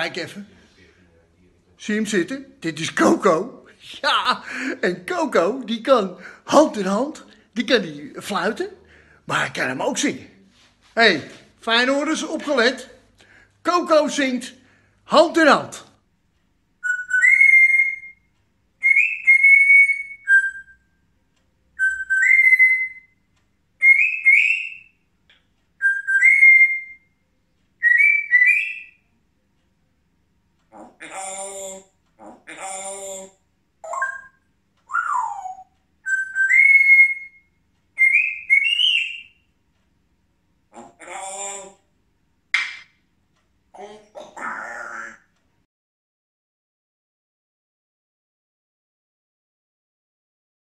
Kijk even. Zie hem zitten? Dit is Coco. Ja, en Coco, die kan hand in hand, die kan die fluiten, maar hij kan hem ook zingen. Hé, hey, orders opgelet. Coco zingt hand in hand.